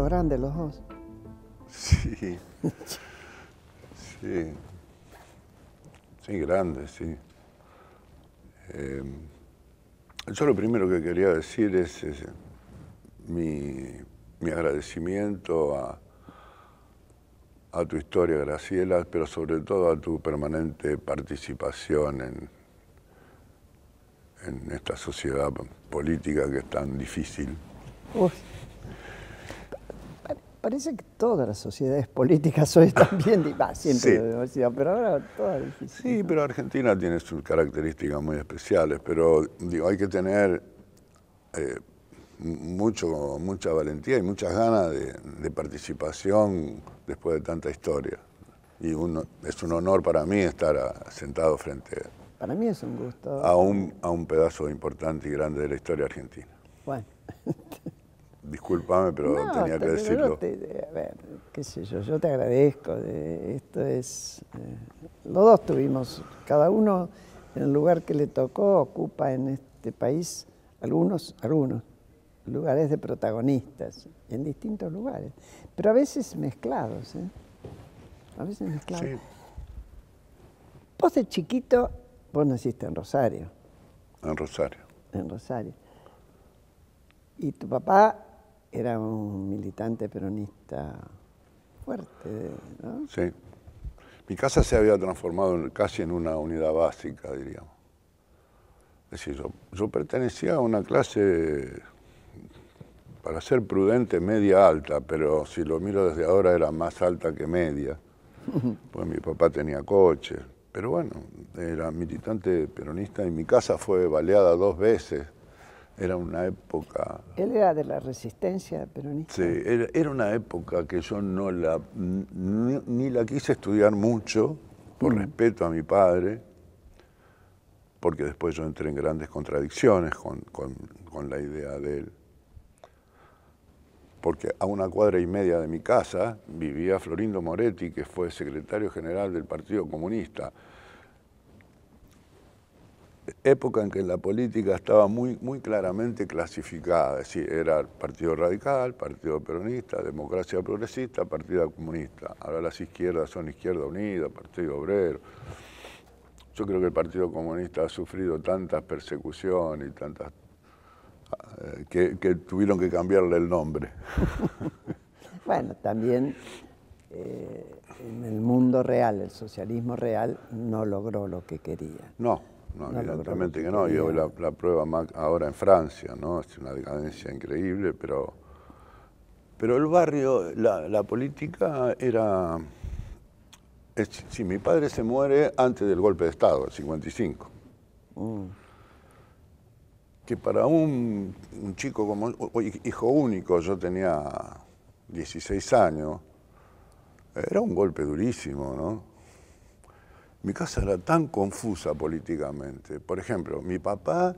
grande grandes los dos. Sí. sí. Sí, grandes, sí. Em, yo lo primero que quería decir es, eh, mi, agradecimiento a, tu historia, Graciela, pero sobre todo a tu permanente participación en, en esta sociedad política que es tan difícil. Parece que todas las sociedades políticas hoy están bien, siempre sí. pero ahora Sí, pero Argentina tiene sus características muy especiales, pero digo, hay que tener eh, mucho, mucha valentía y muchas ganas de, participación después de tanta historia. Y uno es un honor para mí estar sentado frente para mí es un gusto. a un, a un pedazo importante y grande de la historia argentina. Bueno. Disculpame, pero tenía que decirlo. a ver, qué sé yo, yo te agradezco. esto es. Eh, los dos tuvimos, cada uno en el lugar que le tocó, ocupa en este país algunos, algunos lugares de protagonistas, en distintos lugares, pero a veces mezclados. ¿eh? A veces mezclados. Sí. Vos de chiquito, vos naciste en Rosario. En Rosario. En Rosario. Y tu papá era un militante peronista fuerte, ¿no? Sí. Mi casa se había transformado en, casi en una unidad básica, diríamos. Es decir, yo, yo pertenecía a una clase, para ser prudente, media alta, pero si lo miro desde ahora era más alta que media. Pues mi papá tenía coche, pero bueno, era militante peronista y mi casa fue baleada dos veces era una época... Él era de la resistencia peronista. Sí, era, una época que yo no la, ni, la quise estudiar mucho, por mm. respeto a mi padre, porque después yo entré en grandes contradicciones con la idea de él. Porque a una cuadra y media de mi casa vivía Florindo Moretti, que fue secretario general del Partido Comunista época en que la política estaba muy, muy claramente clasificada, es decir, era Partido Radical, Partido Peronista, Democracia Progresista, Partido Comunista. Ahora las izquierdas son Izquierda Unida, Partido Obrero. Yo creo que el Partido Comunista ha sufrido tantas persecuciones y tantas... Eh, que, tuvieron que cambiarle el nombre. bueno, también eh, en el mundo real, el socialismo real no logró lo que quería. No no, evidentemente que no. Yo la, la, prueba ahora en Francia, ¿no? Es una decadencia increíble, pero, pero el barrio, la, política era... si mi padre se muere antes del golpe de Estado, el 55, mm. que para un, un chico como hijo único, yo tenía 16 años, era un golpe durísimo, ¿no? mi casa era tan confusa políticamente. Por ejemplo, mi papá...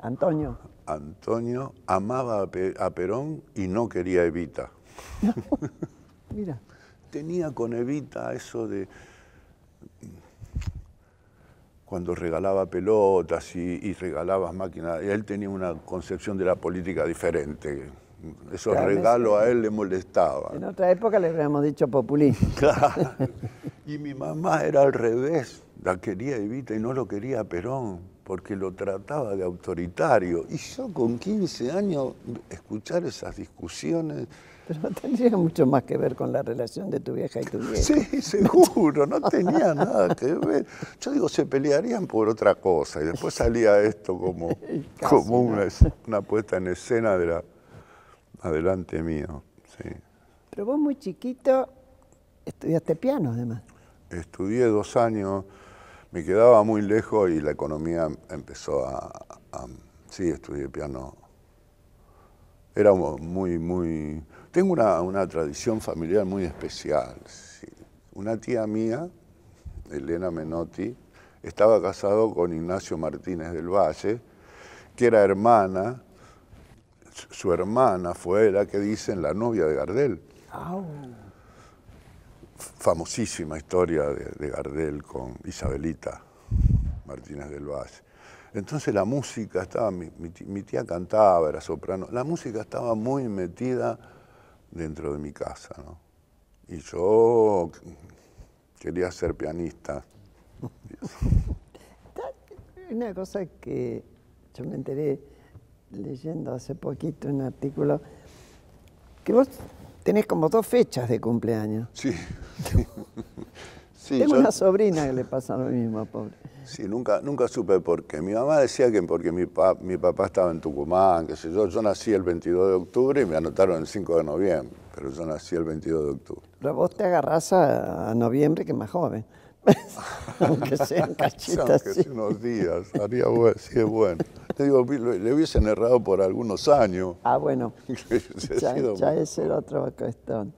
Antonio. Antonio amaba a Perón y no quería Evita. Mira. Tenía con Evita eso de cuando regalaba pelotas y, y regalaba máquinas. Él tenía una concepción de la política diferente. Esos regalos a él le molestaban. En otra época le habíamos dicho populista. Claro. Y mi mamá era al revés. La quería Evita y no lo quería Perón, porque lo trataba de autoritario. Y yo con 15 años, escuchar esas discusiones... Pero no tendría mucho más que ver con la relación de tu vieja y tu vieja. Sí, seguro, no tenía nada que ver. Yo digo, se pelearían por otra cosa y después salía esto como, una puesta en escena de la, adelante mío, sí. Pero vos muy chiquito estudiaste piano además. Estudié dos años, me quedaba muy lejos y la economía empezó a... sí, estudié piano. Era muy, muy... Tengo una, tradición familiar muy especial. Una tía mía, Elena Menotti, estaba casado con Ignacio Martínez del Valle, que era hermana su hermana fue la que dicen la novia de Gardel. Famosísima historia de, Gardel con Isabelita Martínez del Valle. Entonces la música estaba, mi, mi tía cantaba, era soprano, la música estaba muy metida dentro de mi casa, ¿no? Y yo quería ser pianista. Una cosa que yo me enteré leyendo hace poquito un artículo que vos tenés como dos fechas de cumpleaños. Sí. Tengo una sobrina que le pasa lo mismo, pobre. Sí, nunca, nunca supe por qué. Mi mamá decía que porque mi, mi papá estaba en Tucumán, que sé yo. Yo nací el 22 de octubre y me anotaron el 5 de noviembre, pero yo nací el 22 de octubre. Pero vos te agarrás a, a noviembre, que es más joven. aunque sean cachitas. aunque sea unos días, bueno, sí es bueno. Te digo, le hubiesen errado por algunos años. Ah, bueno, ya, es el otro otra cuestión.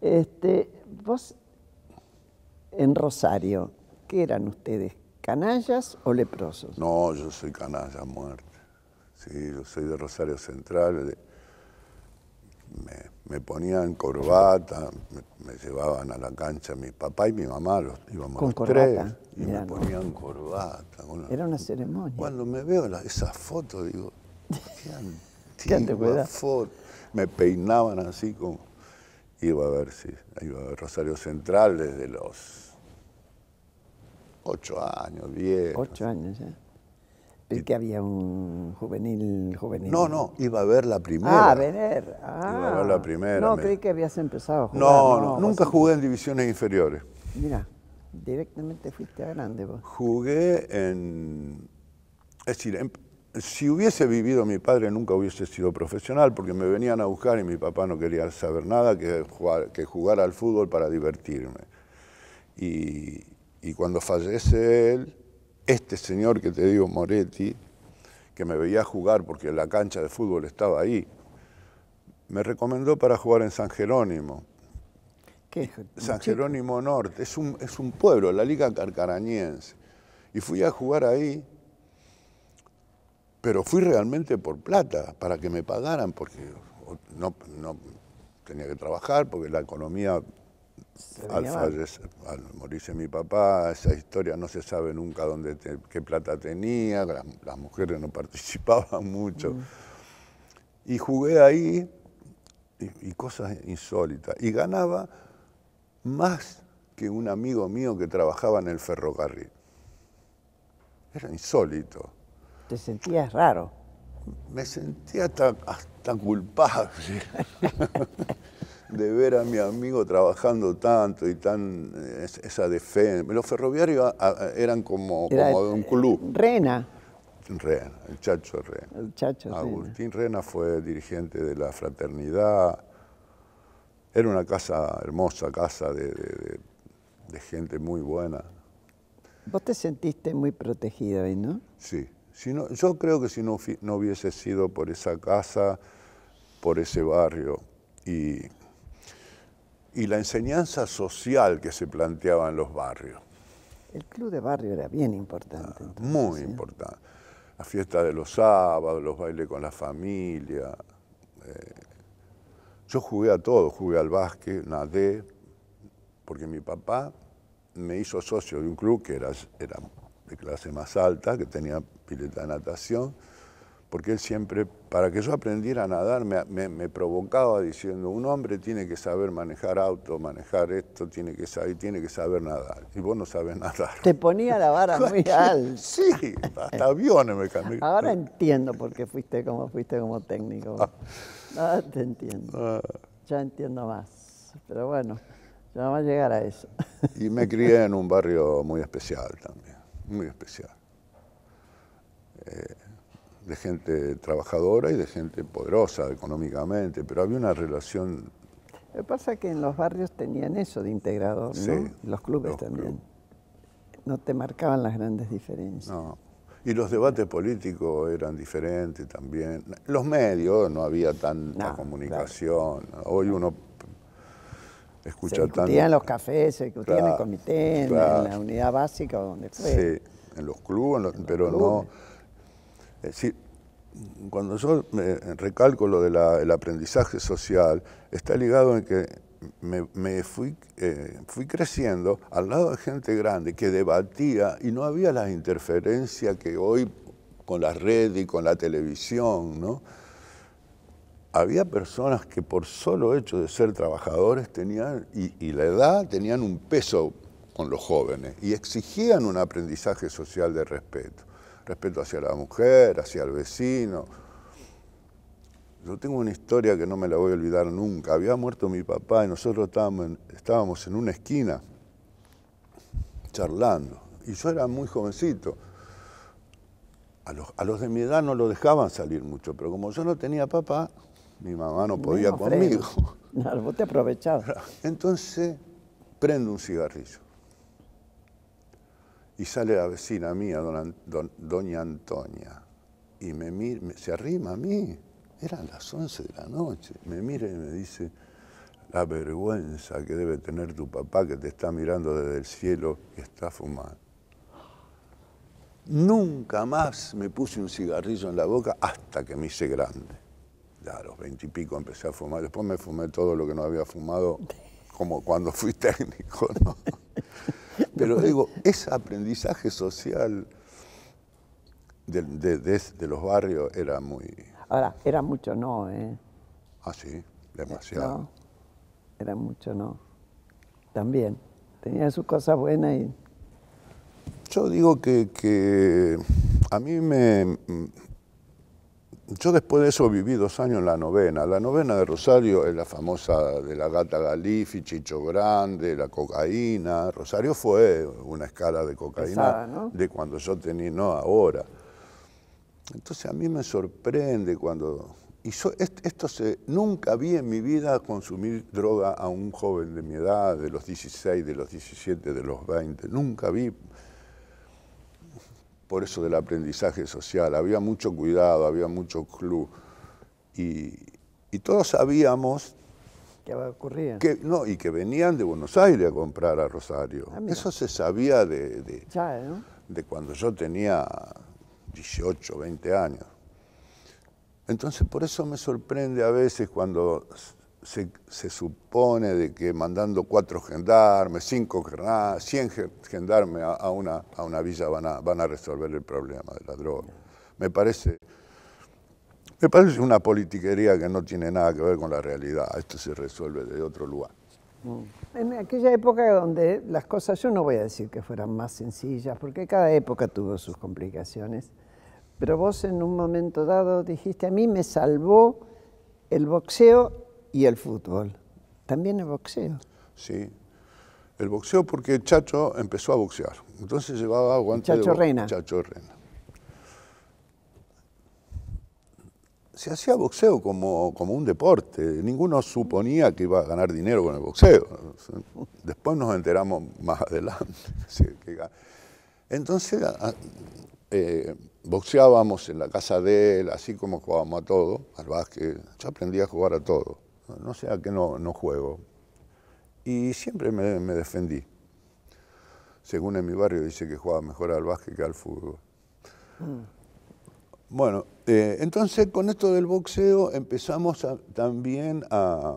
Este, vos, en Rosario, ¿qué eran ustedes? ¿Canallas o leprosos? No, yo soy canalla muerte. Sí, yo soy de Rosario Central. Me me ponían corbata, me, llevaban a la cancha mi papá y mi mamá, los íbamos con corbata, tres, y me ponían corbata. Era una ceremonia. Cuando me veo esas esa foto, digo, Me peinaban así como... Iba a ver si... iba a ver Rosario Central desde los ocho años, diez. Ocho años, que había un juvenil, juvenil. No, no, iba a ver la ah, primera. Ah, a ver. Ah, iba a ver la ah. primera. No, creí que habías empezado a jugar. No, no, nunca jugué en divisiones inferiores. Mira, directamente fuiste a grande vos. Jugué en... Es decir, si hubiese vivido mi padre nunca hubiese sido profesional porque me venían a buscar y mi papá no quería saber nada que jugar, que jugar al fútbol para divertirme. Y, y cuando fallece él este señor que te digo, Moretti, que me veía jugar porque la cancha de fútbol estaba ahí, me recomendó para jugar en San Jerónimo. ¿Qué? San Jerónimo Norte, es un, pueblo, la Liga Carcarañense. Y fui a jugar ahí, pero fui realmente por plata, para que me pagaran, porque no tenía que trabajar, porque la economía al, morirse mi papá, esa historia no se sabe nunca dónde qué plata tenía, las, mujeres no participaban mucho. Mm. Y jugué ahí y, cosas insólitas. Y ganaba más que un amigo mío que trabajaba en el ferrocarril. Era insólito. ¿Te sentías raro? Me sentía hasta, hasta culpable. de ver a mi amigo trabajando tanto y tan eh, esa defensa. Los ferroviarios ah, ah, eran como, como de un eh, club. Rena. Rena, el Chacho Rena. El Chacho Agustín Rena. fue dirigente de la fraternidad. Era una casa, hermosa casa de, gente muy buena. Vos te sentiste muy protegida ahí, ¿no? Sí. Si yo creo que si no, no hubiese sido por esa casa, por ese barrio y y la enseñanza social que se planteaba en los barrios. El club de barrio era bien importante. Ah, muy ¿eh? importante. La fiesta de los sábados, los bailes con la familia. Eh. yo jugué a todo, jugué al básquet, nadé, porque mi papá me hizo socio de un club que era, era de clase más alta, que tenía pileta de natación, porque él siempre para que yo aprendiera a nadar me, provocaba diciendo, un hombre tiene que saber manejar auto, manejar esto, tiene que saber, tiene que saber nadar. Y vos no sabés nadar. Te ponía la vara muy alta. Sí, hasta aviones me cambié. Ahora entiendo por qué fuiste como fuiste como técnico. Ahora te entiendo. Ah. Ya entiendo más. Pero bueno, ya va a llegar a eso. Y me crié en un barrio muy especial también, muy especial. Eh, de gente trabajadora y de gente poderosa económicamente, pero había una relación... Lo que pasa es que en los barrios tenían eso de integrador, Los clubes también. No te marcaban las grandes diferencias. No. Y los debates políticos eran diferentes también. Los medios, no había tanta comunicación. Hoy uno escucha tanto. en los cafés, se en comité, en la unidad básica o donde Sí, en los clubes, pero no es decir, cuando yo recalco lo del aprendizaje social, está ligado en que me, eh, fui, creciendo al lado de gente grande que debatía y no había la interferencia que hoy con las redes y con la televisión, ¿no? Había personas que por solo hecho de ser trabajadores tenían, y la edad, tenían un peso con los jóvenes y exigían un aprendizaje social de respeto respeto hacia la mujer, hacia el vecino. Yo tengo una historia que no me la voy a olvidar nunca. Había muerto mi papá y nosotros estábamos en, estábamos en una esquina charlando. Y yo era muy jovencito. A los, de mi edad no lo dejaban salir mucho, pero como yo no tenía papá, mi mamá no podía conmigo. No, vos te aprovechabas. Entonces prendo un cigarrillo. Y sale la vecina mía, doña Antonia, y me, mira, se arrima a mí. Eran las 11 de la noche. Me mira y me dice, la vergüenza que debe tener tu papá que te está mirando desde el cielo y está fumando. Nunca más me puse un cigarrillo en la boca hasta que me hice grande. Ya a los veintipico empecé a fumar. Después me fumé todo lo que no había fumado, como cuando fui técnico. ¿no? Pero digo, ese aprendizaje social de, los barrios era muy... Ahora, era mucho no, ¿eh? Ah, sí, demasiado. era mucho no. También, tenía sus cosas buenas y... Yo digo que, que a mí me, yo después de eso viví dos años en la novena. La novena de Rosario es la famosa de la gata Galifi, Chicho Grande, la cocaína. Rosario fue una escala de cocaína de cuando yo tenía, no ahora. Entonces a mí me sorprende cuando... Y esto nunca vi en mi vida consumir droga a un joven de mi edad, de los 16, de los 17, de los 20. Nunca vi por eso del aprendizaje social. Había mucho cuidado, había mucho club. Y, todos sabíamos que ocurría. Que, no, y que venían de Buenos Aires a comprar a Rosario. Ah, eso se sabía de, de cuando yo tenía 18, 20 años. Entonces por eso me sorprende a veces cuando se, supone de que mandando cuatro gendarmes, cinco gendarmes, cien gendarmes a, una, a una villa van a, van a resolver el problema de la droga. Me parece, me parece una politiquería que no tiene nada que ver con la realidad. Esto se resuelve de otro lugar. Mm. En aquella época donde las cosas, yo no voy a decir que fueran más sencillas, porque cada época tuvo sus complicaciones, pero vos en un momento dado dijiste, a mí me salvó el boxeo y el fútbol. También el boxeo. Sí. El boxeo porque Chacho empezó a boxear. Entonces llevaba guantes Chacho Reina. Chacho Reina. Se hacía boxeo como, como un deporte. Ninguno suponía que iba a ganar dinero con el boxeo. Después nos enteramos más adelante. Entonces eh, boxeábamos en la casa de él, así como jugábamos a todo, al básquet. Yo aprendí a jugar a todo no sea que no, no juego. Y siempre me, defendí. Según en mi barrio dice que jugaba mejor al básquet que al fútbol. Mm. Bueno, eh, entonces con esto del boxeo empezamos también a,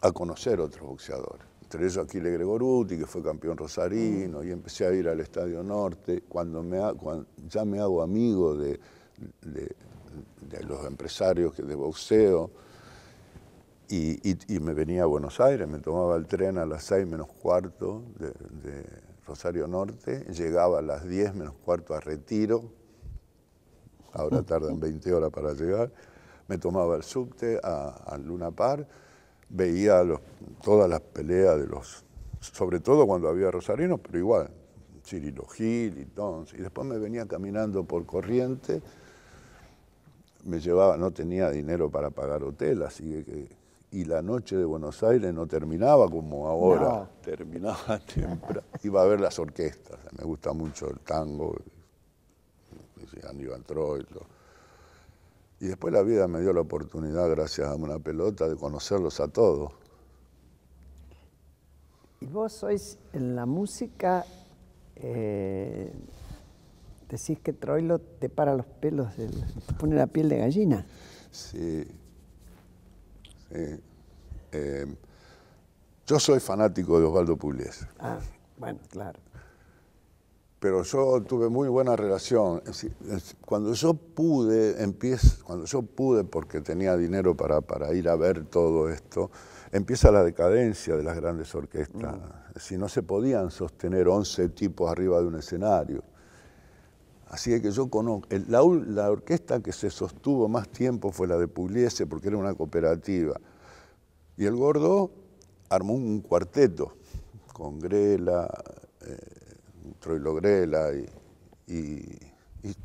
a, conocer otros boxeadores. Entre ellos Aquile Gregoruti, que fue campeón rosarino, mm. y empecé a ir al Estadio Norte. Cuando, ya me hago amigo de, de, de los empresarios de boxeo, y, me venía a Buenos Aires, me tomaba el tren a las 6 menos cuarto de, Rosario Norte, llegaba a las 10 menos cuarto a Retiro, ahora tardan 20 horas para llegar, me tomaba el subte a, Luna Par, veía todas las peleas de los, sobre todo cuando había rosarinos, pero igual, Cirilo Gil y Tons, y después me venía caminando por corriente, me llevaba, no tenía dinero para pagar hotel, así que y la noche de Buenos Aires no terminaba como ahora, no. terminaba temprano. Iba a ver las orquestas, me gusta mucho el tango, Y después la vida me dio la oportunidad, gracias a una pelota, de conocerlos a todos. Y vos sois en la música, eh, decís que Troilo te para los pelos, te pone la piel de gallina. Sí, eh, eh, yo soy fanático de Osvaldo Pugliese. Ah, bueno, claro. Pero yo tuve muy buena relación. Cuando yo pude, empieza cuando yo pude, porque tenía dinero para, ir a ver todo esto, empieza la decadencia de las grandes orquestas. Mm. Si no se podían sostener 11 tipos arriba de un escenario. Así que yo conozco, la, orquesta que se sostuvo más tiempo fue la de Pugliese porque era una cooperativa. Y el gordo armó un cuarteto con Grela, eh, Troilo Grela, y,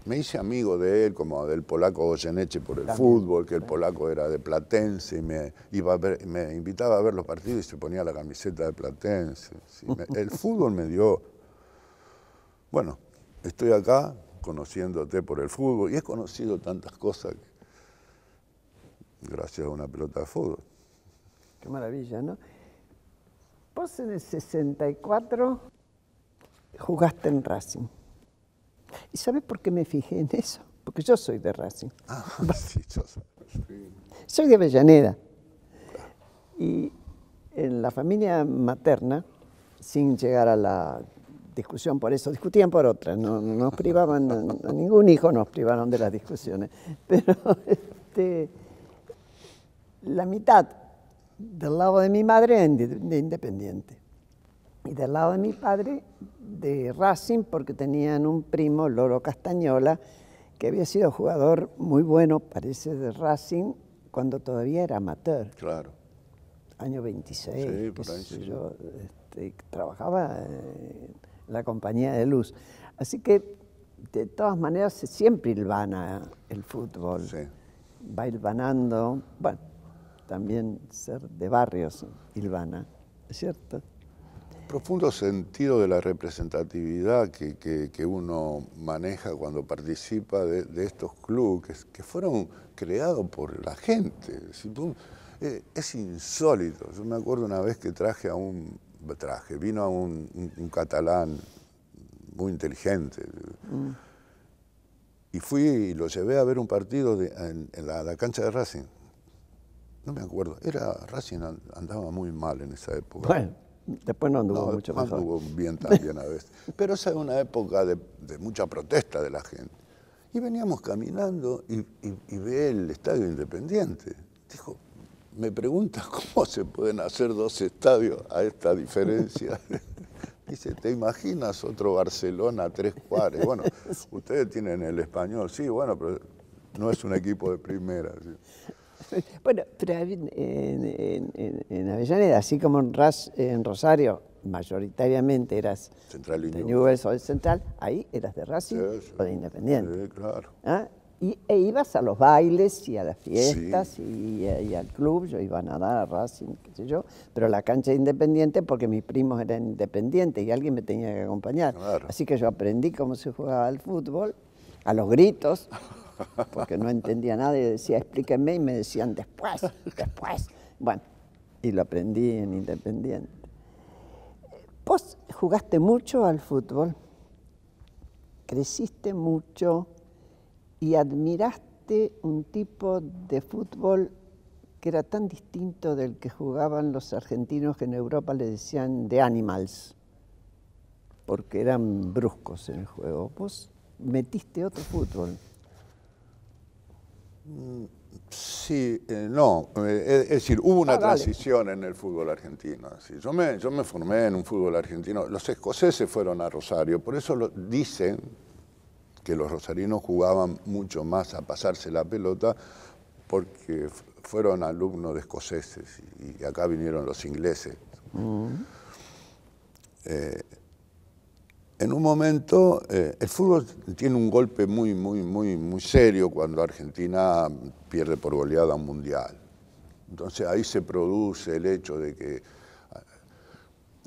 me hice amigo de él, como del polaco Goyeneche por el fútbol, que el polaco era de Platense, y me, invitaba a ver los partidos y se ponía la camiseta de Platense. el fútbol me dio... Bueno, estoy acá, conociéndote por el fútbol, y he conocido tantas cosas gracias a una pelota de fútbol. Qué maravilla, ¿no? Vos en el 64 jugaste en Racing. ¿Y sabes por qué me fijé en eso? Porque yo soy de Racing. Ah, sí, yo Soy de Avellaneda. Y en la familia materna, sin llegar a la discusión por eso, discutían por otras, no, nos privaban, a, ningún hijo nos privaron de las discusiones, pero este, la mitad del lado de mi madre Independiente y del lado de mi padre de Racing porque tenían un primo, Loro Castañola, que había sido jugador muy bueno, parece, de Racing cuando todavía era amateur. Claro. Año 26, sí, yo, este, trabajaba... Eh, la compañía de luz. Así que, de todas maneras, siempre ilvana el fútbol. Sí. Va ilvanando, bueno, también ser de barrios ilvana, cierto? Profundo sentido de la representatividad que, uno maneja cuando participa de, estos clubes que, fueron creados por la gente. Eh, es insólito. Yo me acuerdo una vez que traje a un traje. Vino un, un, catalán muy inteligente. Mm. Y fui y lo llevé a ver un partido en, la, cancha de Racing. No me acuerdo. Era Racing andaba muy mal en esa época. Bueno, después no anduvo mucho más. Anduvo bien también a veces. Pero esa es una época de, mucha protesta de la gente. Y veníamos caminando y, y ve el Estadio Independiente. Dijo, me pregunta cómo se pueden hacer dos estadios a esta diferencia. Dice, ¿te imaginas otro Barcelona tres Juárez? Bueno, ustedes tienen el español, sí, bueno, pero no es un equipo de primera. Bueno, pero en, en, Avellaneda, así como en, Ras, en Rosario, mayoritariamente eras Central Central, ahí eras de Racing o de Independiente. claro. ¿Ah? Y, e ibas a los bailes y a las fiestas eh, y, al club, yo iba a nadar, a Racing, qué sé yo, pero la cancha Independiente porque mis primos eran independientes y alguien me tenía que acompañar. Así que yo aprendí cómo se jugaba al fútbol, a los gritos, porque no entendía nada y decía, explíquenme, y me decían después, después. Bueno, y lo aprendí en Independiente. ¿Vos jugaste mucho al fútbol? ¿Creciste mucho? y admiraste un tipo de fútbol que era tan distinto del que jugaban los argentinos que en Europa le decían de animals, porque eran bruscos en el juego. Vos metiste otro fútbol. Sí, eh, no, eh, es decir, hubo una ah, transición en el fútbol argentino. Yo, me, yo me formé en un fútbol argentino. Los escoceses fueron a Rosario, por eso lo dicen que los rosarinos jugaban mucho más a pasarse la pelota porque fueron alumnos de escoceses y acá vinieron los ingleses. Mm. Eh, en un momento, eh, el fútbol tiene un golpe muy, muy, muy, muy serio cuando Argentina pierde por goleada un mundial. Entonces ahí se produce el hecho de que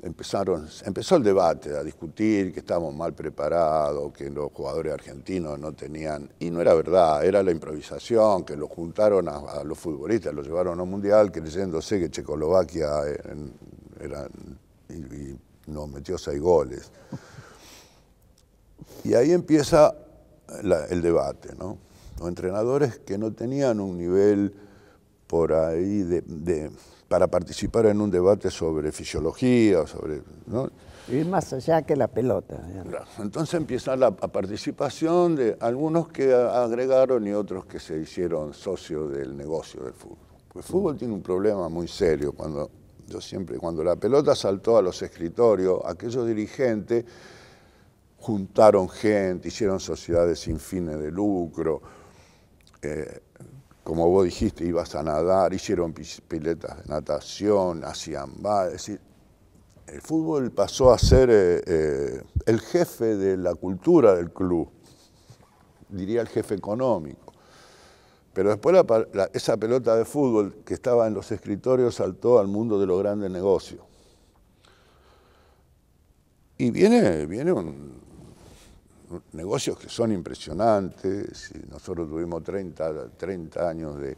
empezaron, empezó el debate a discutir que estábamos mal preparados, que los jugadores argentinos no tenían, y no era verdad, era la improvisación, que los juntaron a, los futbolistas, los llevaron a un mundial creyéndose que Checoslovaquia era, y, nos metió seis goles. Y ahí empieza el debate, ¿no? Los entrenadores que no tenían un nivel por ahí de para participar en un debate sobre fisiología, sobre... ¿no? Y más allá que la pelota. Entonces empieza la participación de algunos que agregaron y otros que se hicieron socios del negocio del fútbol. el fútbol tiene un problema muy serio. Cuando, yo siempre, cuando la pelota saltó a los escritorios, aquellos dirigentes juntaron gente, hicieron sociedades sin fines de lucro. Eh, como vos dijiste, ibas a nadar, hicieron piletas de natación, hacían bar, decir, el fútbol pasó a ser eh, eh, el jefe de la cultura del club, diría el jefe económico. Pero después esa pelota de fútbol que estaba en los escritorios saltó al mundo de los grandes negocios. Y viene, viene un, negocios que son impresionantes. Nosotros tuvimos 30, 30 años de,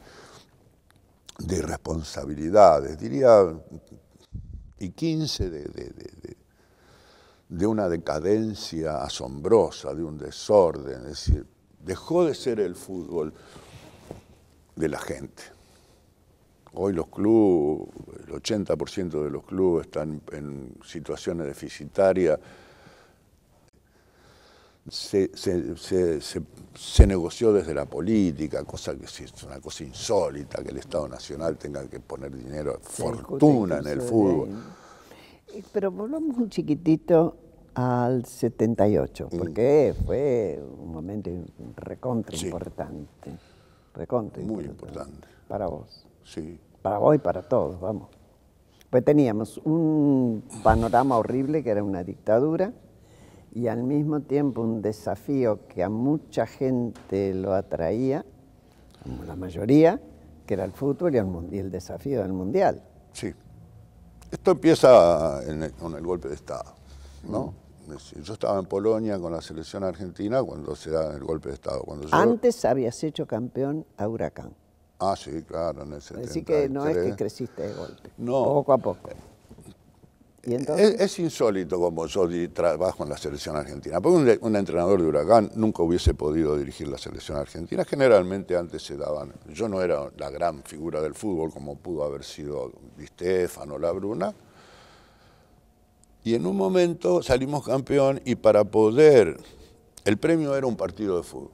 de responsabilidades, diría, y 15 de, de, una decadencia asombrosa, de un desorden. Es decir, dejó de ser el fútbol de la gente. Hoy los clubes, el 80% de los clubes están en situaciones deficitarias se, negoció desde la política, cosa que es una cosa insólita que el Estado Nacional tenga que poner dinero, fortuna en el fútbol. Eh, pero volvamos un chiquitito al 78, mm. porque fue un momento recontra importante. Recontra Muy importante. Para vos. Sí. Para vos y para todos, vamos. Pues teníamos un panorama horrible que era una dictadura y al mismo tiempo un desafío que a mucha gente lo atraía, como la mayoría, que era el fútbol y el, desafío del Mundial. Sí. Esto empieza con el golpe de Estado, ¿no? Mm. yo estaba en Polonia con la selección argentina cuando se da el golpe de Estado. Cuando Antes habías hecho campeón a Huracán. Ah, sí, claro, en el Así que no es que creciste de golpe, no, poco a poco. Es, insólito como yo trabajo en la selección argentina, porque un, entrenador de Huracán nunca hubiese podido dirigir la selección argentina. Generalmente antes se daban, yo no era la gran figura del fútbol como pudo haber sido Di Stefano, La Bruna, y en un momento salimos campeón y para poder, el premio era un partido de fútbol,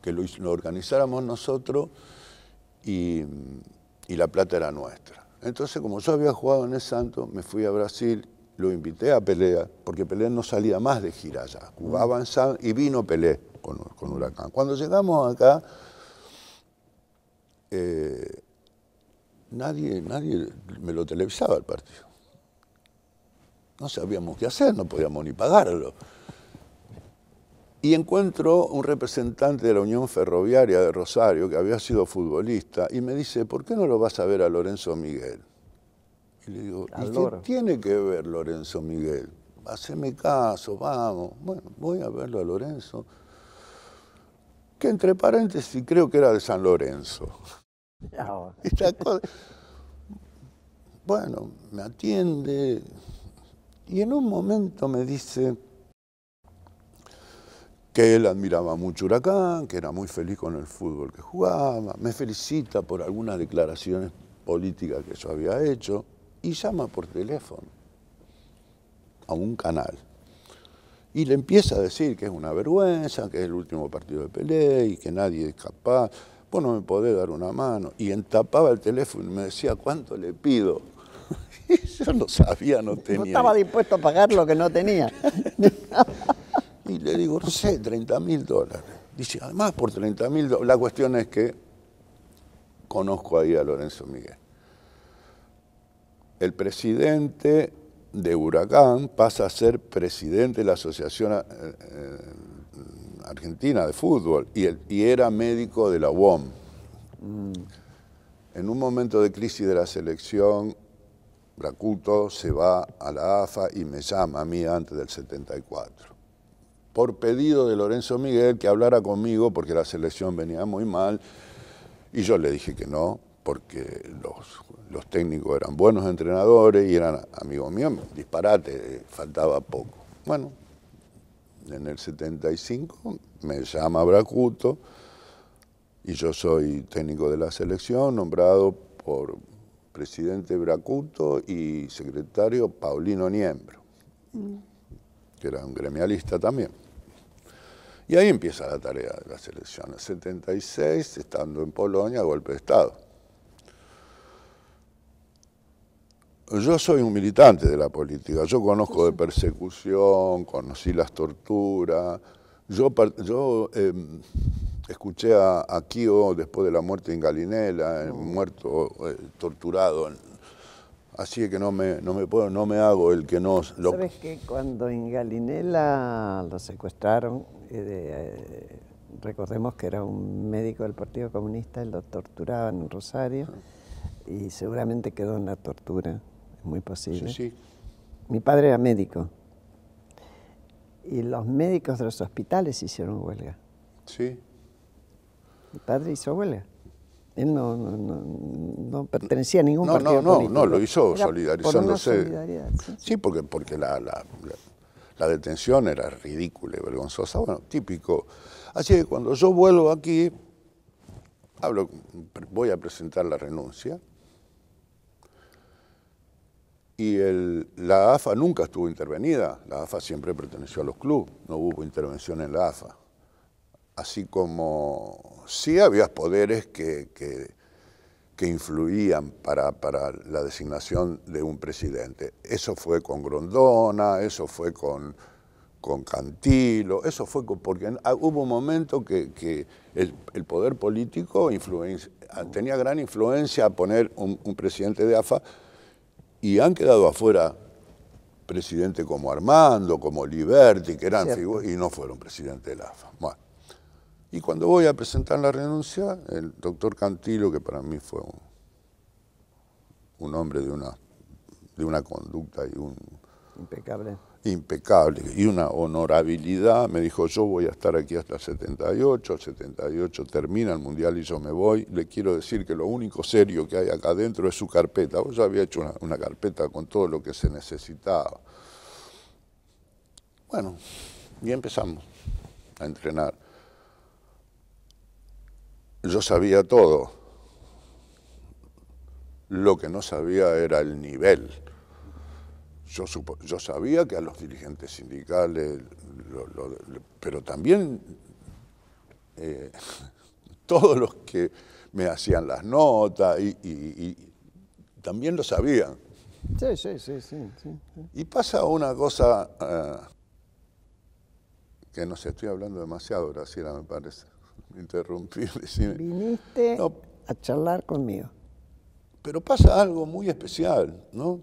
que lo, organizáramos nosotros y la plata era nuestra. Entonces, como yo había jugado en el Santo, me fui a Brasil, lo invité a Pelea, porque Pelé no salía más de gira allá. Jugaba mm. en y vino Pelé con, Huracán. Cuando llegamos acá, eh, nadie, nadie me lo televisaba el partido. No sabíamos qué hacer, no podíamos ni pagarlo y encuentro un representante de la Unión Ferroviaria de Rosario, que había sido futbolista, y me dice, ¿por qué no lo vas a ver a Lorenzo Miguel? Y le digo, ¿y qué tiene que ver Lorenzo Miguel? Haceme caso, vamos. Bueno, voy a verlo a Lorenzo. Que entre paréntesis creo que era de San Lorenzo. bueno, me atiende. Y en un momento me dice, que él admiraba mucho Huracán, que era muy feliz con el fútbol que jugaba, me felicita por algunas declaraciones políticas que yo había hecho y llama por teléfono a un canal y le empieza a decir que es una vergüenza, que es el último partido de Pelé y que nadie es capaz, vos no me podés dar una mano. Y entapaba el teléfono y me decía, ¿cuánto le pido? yo no sabía, no tenía. No estaba dispuesto a pagar lo que no tenía. Y le digo, no sé, 30 mil dólares. Dice, además por 30.000 mil dólares. La cuestión es que conozco ahí a Lorenzo Miguel. El presidente de Huracán pasa a ser presidente de la Asociación eh, eh, Argentina de Fútbol y, y era médico de la UOM. Mm. En un momento de crisis de la selección, Bracuto se va a la AFA y me llama a mí antes del 74 por pedido de Lorenzo Miguel que hablara conmigo porque la selección venía muy mal. Y yo le dije que no, porque los, técnicos eran buenos entrenadores y eran amigos míos, disparate, eh, faltaba poco. Bueno, en el 75 me llama Bracuto y yo soy técnico de la selección, nombrado por presidente Bracuto y secretario Paulino Niembro, mm. que era un gremialista también. Y ahí empieza la tarea de las elecciones. 76, estando en Polonia, golpe de Estado. Yo soy un militante de la política, yo conozco de persecución, conocí las torturas. Yo, yo em, escuché a, Kio después de la muerte en Galinela, eh, muerto, eh, torturado en Así es que no me, no me, puedo, no me hago el que no... Lo... ¿Sabes que cuando en Galinela lo secuestraron, eh, eh, recordemos que era un médico del Partido Comunista, lo torturaban en Rosario y seguramente quedó en la tortura, es muy posible. Sí, sí. Mi padre era médico y los médicos de los hospitales hicieron huelga. Sí. Mi padre hizo huelga. Él no, no, no, pertenecía a ningún partido no No, no, lo hizo solidarizándose. Sí, porque, porque la, la, detención era ridícula y vergonzosa. Bueno, típico. Así que cuando yo vuelvo aquí, hablo, voy a presentar la renuncia. Y el, la AFA nunca estuvo intervenida. La AFA siempre perteneció a los clubes. No hubo intervención en la AFA así como sí había poderes que, que, influían para, la designación de un presidente. Eso fue con Grondona, eso fue con, Cantilo, eso fue porque ah, hubo un momento que, el, poder político ah, tenía gran influencia a poner un, presidente de AFA y han quedado afuera presidente como Armando, como Liberti, que eran figuras, y no fueron presidente de la AFA. Y cuando voy a presentar la renuncia, el doctor Cantilo, que para mí fue un, hombre de una, de una conducta Impecable. Impecable y una honorabilidad, me dijo, yo voy a estar aquí hasta 78, 78 termina el Mundial y yo me voy. Le quiero decir que lo único serio que hay acá adentro es su carpeta. Yo había hecho una carpeta con todo lo que se necesitaba. Bueno, y empezamos a entrenar yo sabía todo. Lo que no sabía era el nivel. Yo, yo sabía que a los dirigentes sindicales, pero también eh, todos los que me hacían las notas y, también lo sabían. Sí, sí, sí, sí, Y pasa una cosa eh, que no se estoy hablando demasiado, Graciela, me parece interrumpir. Decime. Viniste a charlar conmigo. Pero pasa algo muy especial, ¿no?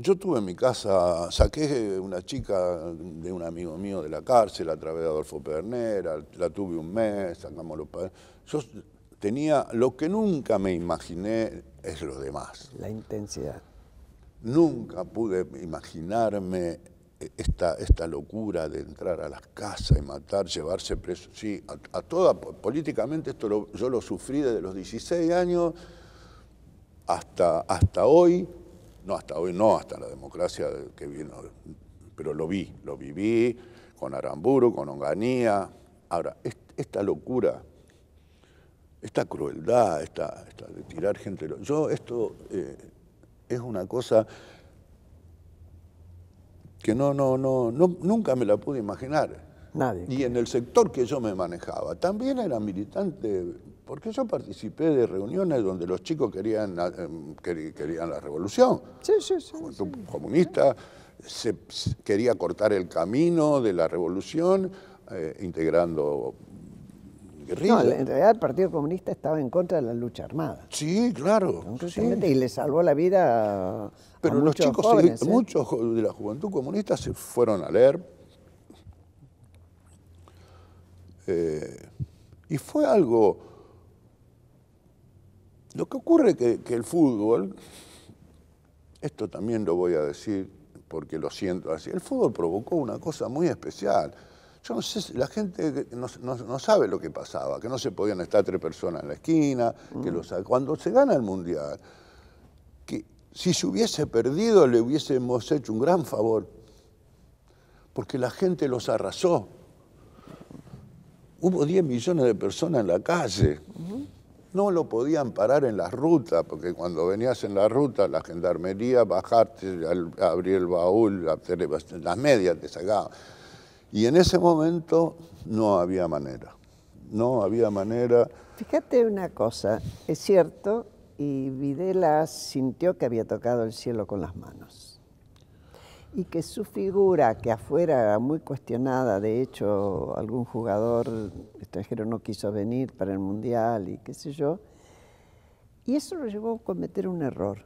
Yo tuve en mi casa, saqué una chica de un amigo mío de la cárcel a través de Adolfo Pedernera, la tuve un mes, sacamos los padres. Yo tenía lo que nunca me imaginé es lo demás. La intensidad. Nunca pude imaginarme esta, esta locura de entrar a las casas y matar, llevarse preso, sí, a, toda, políticamente esto yo lo sufrí desde los 16 años hasta, hasta hoy, no hasta hoy, no hasta la democracia que vino, pero lo vi, lo viví con Aramburu, con Onganía. Ahora, esta locura, esta crueldad, esta, esta de tirar gente, yo esto eh, es una cosa que no, no, no, no, nunca me la pude imaginar. Nadie. Y en el sector que yo me manejaba. También era militante, porque yo participé de reuniones donde los chicos querían, eh, querían la revolución. Sí, sí, sí. comunista, se quería cortar el camino de la revolución, eh, integrando no, en realidad el Partido Comunista estaba en contra de la lucha armada. Sí, claro. Y le salvó la vida a, Pero los chicos, ¿eh? muchos de la juventud comunista se fueron a leer. Eh, y fue algo... Lo que ocurre que, que el fútbol, esto también lo voy a decir porque lo siento así, el fútbol provocó una cosa muy especial la gente no, sabe lo que pasaba, que no se podían estar tres personas en la esquina, que mm. cuando se gana el Mundial, que si se hubiese perdido le hubiésemos hecho un gran favor, porque la gente los arrasó. Hubo 10 millones de personas en la calle. No lo podían parar en las rutas, porque cuando venías en la ruta, la gendarmería, bajarte, abrir el baúl, las medias te sacaban y en ese momento no había manera, no había manera. Fíjate una cosa, es cierto, y Videla sintió que había tocado el cielo con las manos. Y que su figura, que afuera era muy cuestionada, de hecho algún jugador extranjero no quiso venir para el Mundial y qué sé yo, y eso lo llevó a cometer un error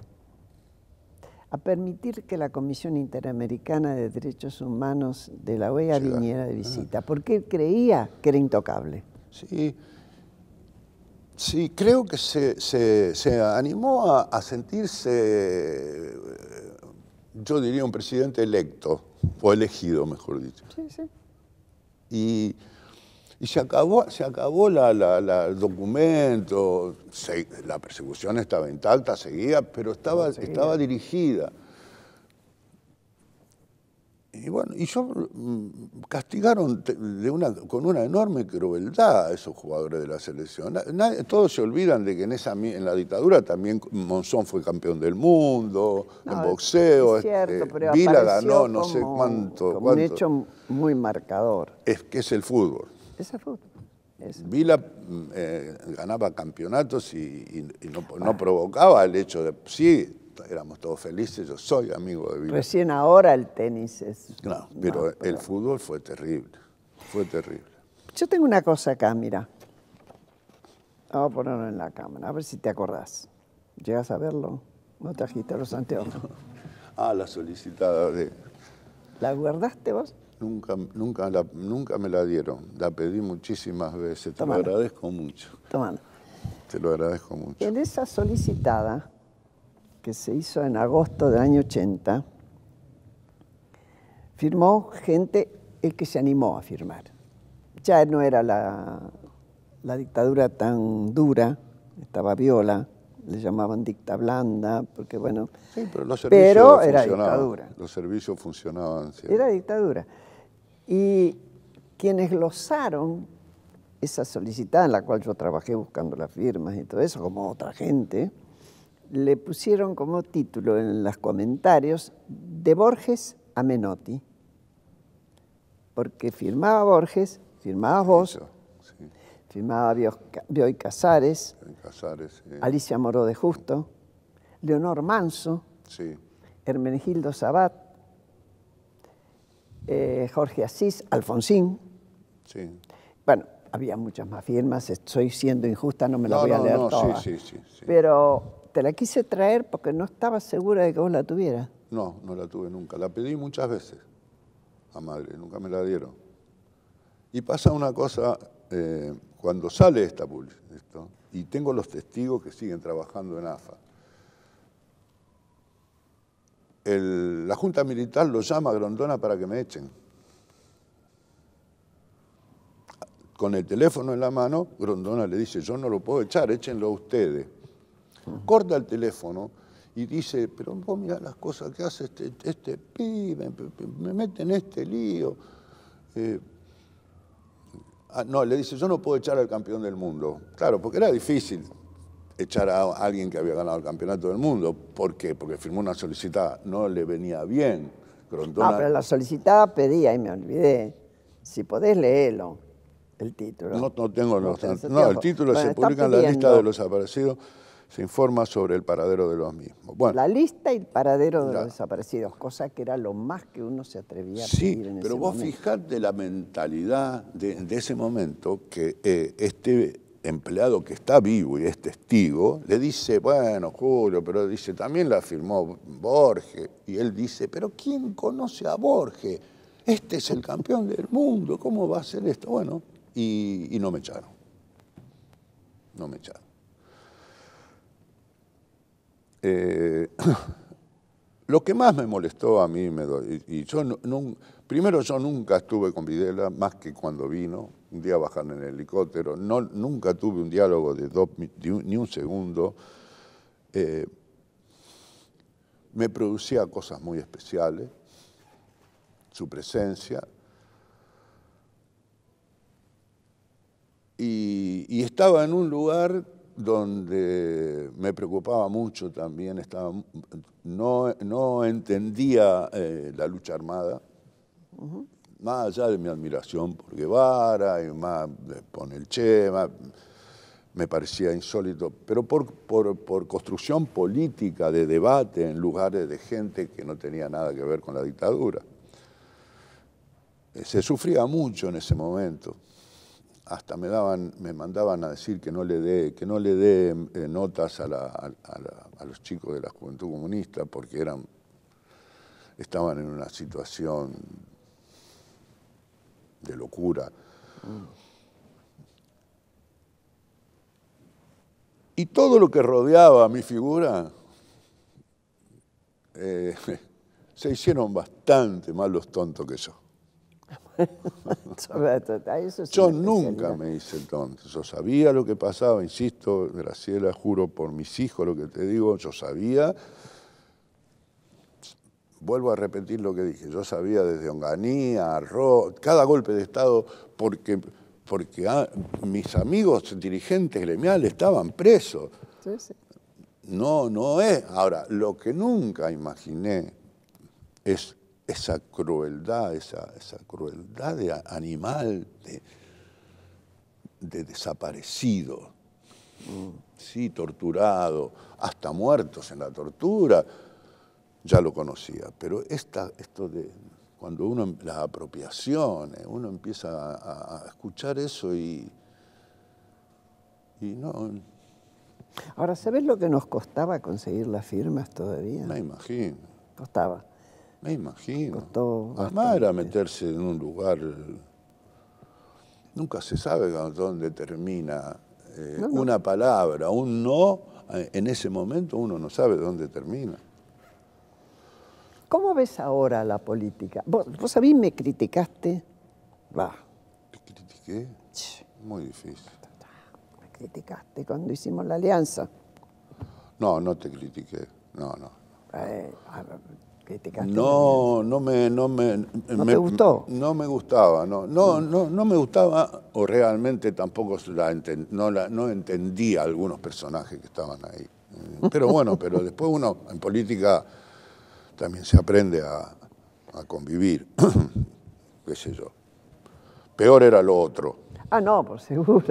a permitir que la Comisión Interamericana de Derechos Humanos de la OEA viniera de visita, porque creía que era intocable. Sí, sí creo que se, animó a, a, sentirse, eh, yo diría, un presidente electo, o elegido, mejor dicho. Sí, sí. Y y se acabó, se acabó el documento, la persecución estaba intacta, seguía, pero estaba, estaba dirigida. Y bueno, y yo mm, castigaron de una, con una enorme crueldad a esos jugadores de la selección. todos se olvidan de que en, esa, en la dictadura también Monzón fue campeón del mundo, en boxeo, es este, cierto, ganó no sé cuánto. cuánto. Un hecho muy marcador. Es que es el fútbol. Esa Vila mm, eh, ganaba campeonatos y, no, provocaba el hecho de, sí, éramos todos felices, yo soy amigo de Vila. Recién ahora el tenis es... No, pero, el fútbol fue terrible, fue terrible. Yo tengo una cosa acá, mira. Vamos a ponerlo en la cámara, a ver si te acordás. ¿Llegas a verlo? ¿No trajiste los anteojos? ah, la solicitada de... ¿La guardaste vos? Nunca, nunca, me la dieron. La pedí muchísimas veces. Te lo agradezco mucho. Tomando. Te lo agradezco mucho. En esa solicitada que se hizo en agosto del año 80, firmó gente el que se animó a firmar. Ya no era la, dictadura tan dura, estaba Viola, le llamaban dicta blanda, porque bueno. Sí, pero los servicios era Los servicios funcionaban. Era dictadura. Y quienes glosaron esa solicitada en la cual yo trabajé buscando las firmas y todo eso, como otra gente, le pusieron como título en los comentarios de Borges a Menotti. Porque firmaba Borges, firmaba vos, firmaba Bioy Casares, Alicia Moró de Justo, Leonor Manso, sí. Hermenegildo Sabat, eh, Jorge Asís, Alfonsín. Sí. Bueno, había muchas más firmas, estoy siendo injusta, no me las voy a leer no, Sí, sí, sí, Pero te la quise traer porque no estaba segura de que vos la tuvieras. No, no la tuve nunca. La pedí muchas veces a madre, nunca me la dieron. Y pasa una cosa, eh, cuando sale esta publicación y tengo los testigos que siguen trabajando en AFA, la Junta Militar lo llama a Grondona para que me echen. Con el teléfono en la mano, Grondona le dice, yo no lo puedo echar, échenlo ustedes. Corta el teléfono y dice, pero vos mirá las cosas que hace este, este pibe, me mete en este lío. Eh, ah, no, le dice, yo no puedo echar al campeón del mundo. Claro, porque era difícil, echar a alguien que había ganado el campeonato del mundo. ¿Por qué? Porque firmó una solicitada, no le venía bien. Grondona... Ah, pero la solicitada pedía y me olvidé. Si podés leerlo, el título. No, no tengo, no, no el título se publica en la lista de los desaparecidos se informa sobre el paradero de los mismos. Bueno, la lista y el paradero de los desaparecidos, cosa que era lo más que uno se atrevía a pedir en pero vos fijate la mentalidad de, ese momento que eh, este empleado que está vivo y es testigo, le dice, bueno, Julio, pero dice, también la firmó Borges. Y él dice, pero ¿quién conoce a Borges? Este es el campeón del mundo, ¿cómo va a ser esto? Bueno, y, no me echaron. No me echaron. Eh, lo que más me molestó a mí, me y, yo primero yo nunca estuve con Videla más que cuando vino, un día bajando en el helicóptero, no, nunca tuve un diálogo de, ni un segundo. Eh, me producía cosas muy especiales, su presencia. Y, estaba en un lugar donde me preocupaba mucho también, estaba, no, entendía eh, la lucha armada más allá de mi admiración por Guevara, y más por el Che, me parecía insólito, pero por, construcción política de debate en lugares de gente que no tenía nada que ver con la dictadura. Se sufría mucho en ese momento. Hasta me, daban, me mandaban a decir que no le dé, no eh, notas a, los chicos de la juventud comunista porque eran, estaban en una situación de locura. Y todo lo que rodeaba a mi figura, eh, se hicieron bastante más los tontos que yo. yo nunca me hice tonto, yo sabía lo que pasaba, insisto, Graciela, juro por mis hijos lo que te digo, yo sabía vuelvo a repetir lo que dije, yo sabía desde Onganía, Arroz, cada golpe de Estado, porque, porque ah, mis amigos dirigentes gremiales estaban presos. No, no es. Ahora, lo que nunca imaginé es esa crueldad, esa, crueldad de animal, de, de desaparecido, mm. sí, torturado, hasta muertos en la tortura ya lo conocía, pero esta, esto de cuando uno, las apropiaciones, uno empieza a, escuchar eso y, y no... Ahora, ¿sabes lo que nos costaba conseguir las firmas todavía? Me imagino. Costaba. Me imagino. Costó Además era meterse en un lugar... Nunca se sabe dónde termina eh, una palabra, un no, eh, en ese momento uno no sabe dónde termina. ¿Cómo ves ahora la política? Vos, sabés, me criticaste. Va. ¿Te critiqué? Muy difícil. Me criticaste cuando hicimos la alianza. No, no te critiqué. No, no. Eh, criticaste. No, no me, no me. ¿No me, gustó? No me gustaba, no, no, mm. no, no me gustaba o realmente tampoco la no, no entendía algunos personajes que estaban ahí. Eh, pero bueno, pero después uno en política también se aprende a, convivir, qué sé yo. Peor era lo otro. Ah, no, por seguro.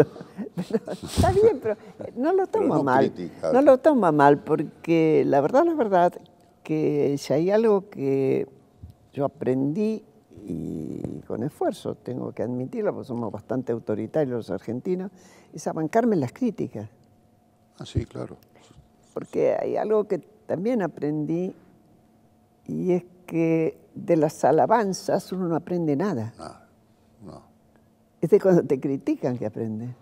está bien, pero eh, no lo tomo mal. No lo toma mal, porque la verdad, la verdad, que si hay algo que yo aprendí y con esfuerzo, tengo que admitirlo, porque somos bastante autoritarios los argentinos, es abancarme bancarme las críticas. Ah, sí, claro. Porque hay algo que también aprendí y es que de las alabanzas uno no aprende nada. No, ah, no. Es de cuando te critican que aprende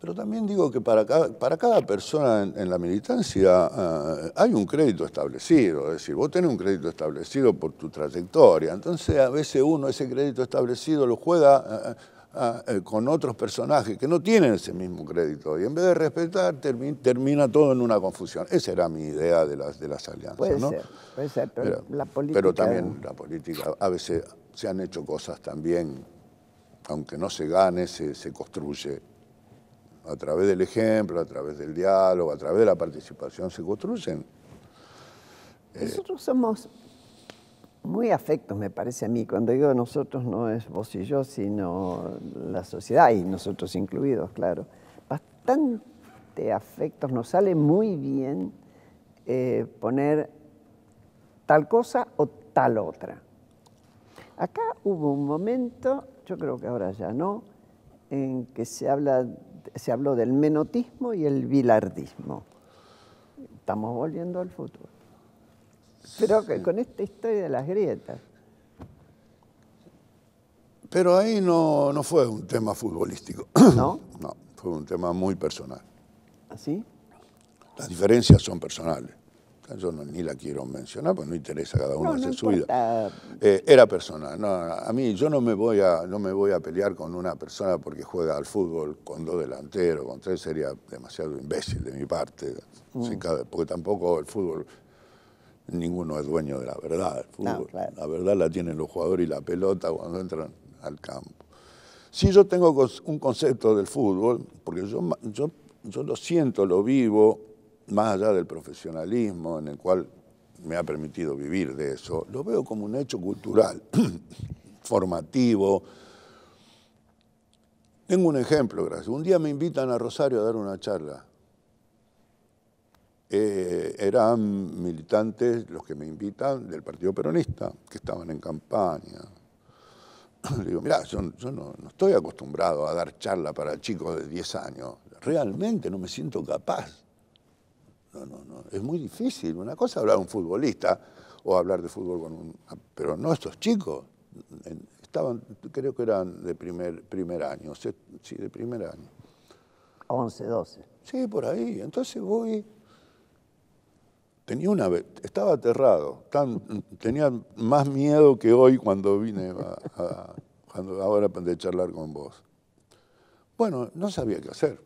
Pero también digo que para cada, para cada persona en, la militancia eh, hay un crédito establecido, es decir, vos tenés un crédito establecido por tu trayectoria, entonces a veces uno ese crédito establecido lo juega eh, eh, con otros personajes que no tienen ese mismo crédito y en vez de respetar termina, todo en una confusión. Esa era mi idea de las, de las alianzas. Puede ser, puede ser, pero, la política... Pero también la política, a veces se han hecho cosas también, aunque no se gane, se, se construye a través del ejemplo, a través del diálogo, a través de la participación se construyen. Eh, Nosotros somos muy afectos, me parece a mí. Cuando digo nosotros no es vos y yo, sino la sociedad y nosotros incluidos, claro. Bastante afectos. Nos sale muy bien eh, poner tal cosa o tal otra. Acá hubo un momento, yo creo que ahora ya no, en que se, habla, se habló del menotismo y el bilardismo. Estamos volviendo al futuro. Pero con esta historia de las grietas. Pero ahí no, fue un tema futbolístico. ¿No? No, fue un tema muy personal. ¿Así? ¿Ah, las diferencias son personales. Yo ni la quiero mencionar, pues no interesa a cada uno no, hacer su vida. Eh, era personal. a mí yo no me voy a no me voy a pelear con una persona porque juega al fútbol con dos delanteros, con tres sería demasiado imbécil de mi parte, mm. porque tampoco el fútbol ninguno es dueño de la verdad. fútbol. La verdad la tienen los jugadores y la pelota cuando entran al campo. Si yo tengo un concepto del fútbol, porque yo, yo, yo lo siento, lo vivo, más allá del profesionalismo en el cual me ha permitido vivir de eso, lo veo como un hecho cultural, formativo. Tengo un ejemplo, gracias. Un día me invitan a Rosario a dar una charla eh, eran militantes, los que me invitan, del Partido Peronista, que estaban en campaña. Le digo, mira, yo, no, estoy acostumbrado a dar charla para chicos de 10 años. Realmente no me siento capaz. No, no, no. Es muy difícil. Una cosa hablar a un futbolista o hablar de fútbol con un... Pero no estos chicos. Estaban, creo que eran de primer, primer año. Sí, de primer año. 11, 12. Sí, por ahí. Entonces voy ni una, estaba aterrado, tenía más miedo que hoy cuando vine a, cuando ahora de charlar con vos. Bueno, no sabía qué hacer.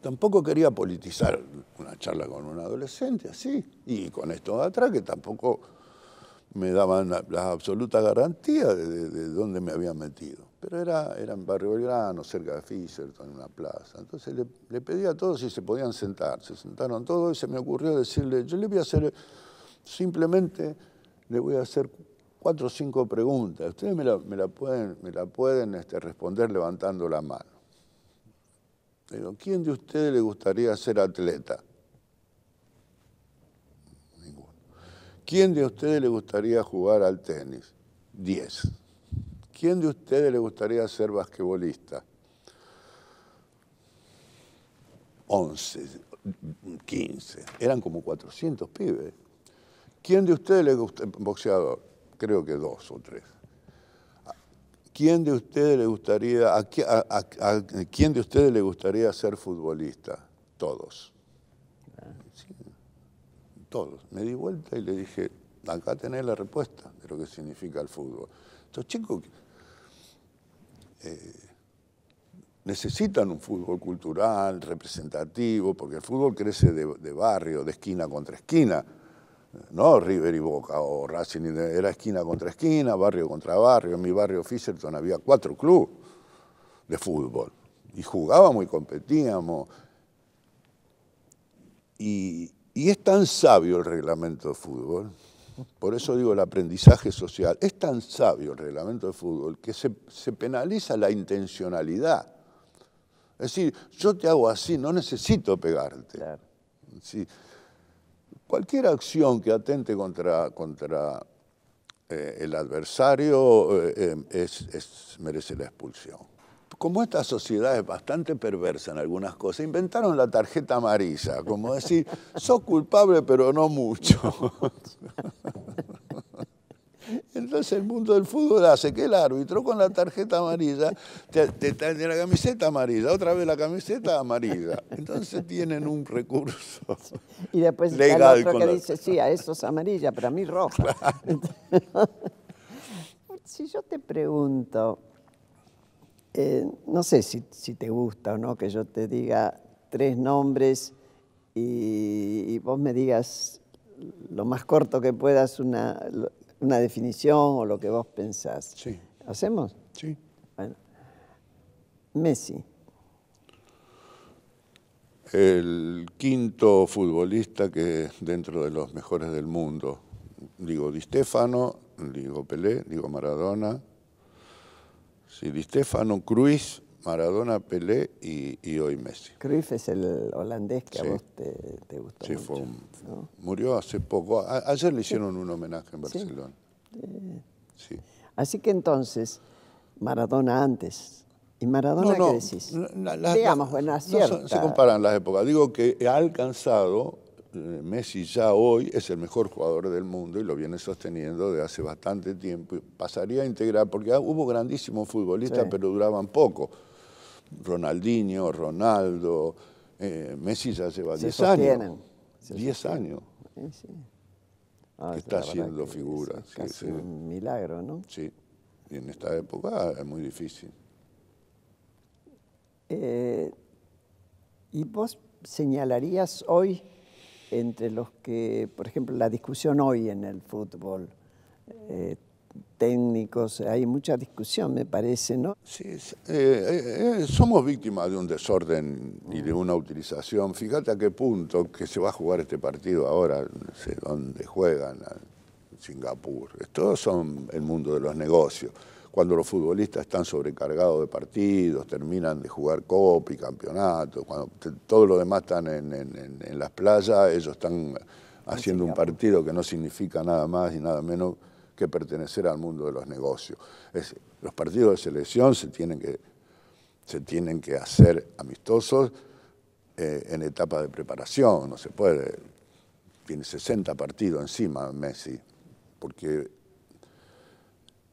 Tampoco quería politizar una charla con un adolescente así, y con esto de atrás que tampoco me daban la absoluta garantía de, de dónde me había metido. Pero era, en Barrio Belgrano, cerca de Fisherton, en una plaza. Entonces le, pedí a todos si se podían sentar. Se sentaron todos y se me ocurrió decirle, yo le voy a hacer, simplemente le voy a hacer cuatro o cinco preguntas. Ustedes me la, pueden, me la pueden este, responder levantando la mano. Digo, ¿quién de ustedes le gustaría ser atleta? Ninguno. ¿Quién de ustedes le gustaría jugar al tenis? Diez. ¿Quién de ustedes le gustaría ser basquetbolista? 11, 15, eran como 400 pibes. ¿Quién de ustedes le gustaría, boxeador? Creo que dos o tres. ¿Quién de ustedes le gustaría, quién de ustedes le gustaría ser futbolista? Todos. todos. Me di vuelta y le dije, acá tenés la respuesta de lo que significa el fútbol. Entonces, chicos eh, necesitan un fútbol cultural, representativo, porque el fútbol crece de, barrio, de esquina contra esquina, no River y Boca o Racing, era esquina contra esquina, barrio contra barrio. En mi barrio Fisherton había cuatro clubes de fútbol y jugábamos y competíamos. y es tan sabio el reglamento de fútbol por eso digo el aprendizaje social. Es tan sabio el reglamento de fútbol que se, penaliza la intencionalidad. Es decir, yo te hago así, no necesito pegarte. Cualquier acción que atente contra, eh, el adversario eh, eh, es, merece la expulsión como esta sociedad es bastante perversa en algunas cosas, inventaron la tarjeta amarilla, como decir, sos culpable pero no mucho. Entonces el mundo del fútbol hace que el árbitro con la tarjeta amarilla, te, trae la camiseta amarilla, otra vez la camiseta amarilla. Entonces tienen un recurso Y después legal el otro que dice, sí, a eso es amarilla, pero a mí roja. si yo te pregunto, eh, no sé si, te gusta o no que yo te diga tres nombres y, vos me digas lo más corto que puedas una, una, definición o lo que vos pensás. Sí. ¿Hacemos? Sí. Messi. El quinto futbolista que dentro de los mejores del mundo. Digo Di Stefano, digo Pelé, digo Maradona, Sí, Di Stefano, cruz Maradona, Pelé y, hoy Messi. Cruyff es el holandés que a vos te, gustó sí, Fue Murió hace poco. ayer le hicieron un homenaje en Barcelona. Eh, sí. Así que entonces, Maradona antes. ¿Y Maradona qué decís? Digamos, bueno, se comparan las épocas. Digo que ha alcanzado Messi ya hoy es el mejor jugador del mundo y lo viene sosteniendo de hace bastante tiempo. Pasaría a integrar, porque ah, hubo grandísimos futbolistas, pero duraban poco. Ronaldinho, Ronaldo, eh, Messi ya lleva 10 años. 10 años. Ah, que está haciendo figuras. Es un milagro, ¿no? Sí, y en esta época es muy difícil. Eh, ¿Y vos señalarías hoy entre los que, por ejemplo, la discusión hoy en el fútbol, eh, técnicos, hay mucha discusión, me parece, ¿no? Sí, eh, eh, somos víctimas de un desorden y de una utilización. Fíjate a qué punto que se va a jugar este partido ahora, no sé dónde juegan, Singapur. Estos son el mundo de los negocios. Cuando los futbolistas están sobrecargados de partidos, terminan de jugar copa y campeonato, cuando todos los demás están en, las playas, ellos están haciendo un partido que no significa nada más y nada menos que pertenecer al mundo de los negocios. los partidos de selección se tienen que, se tienen que hacer amistosos eh, en etapa de preparación, no se puede. Tiene 60 partidos encima Messi porque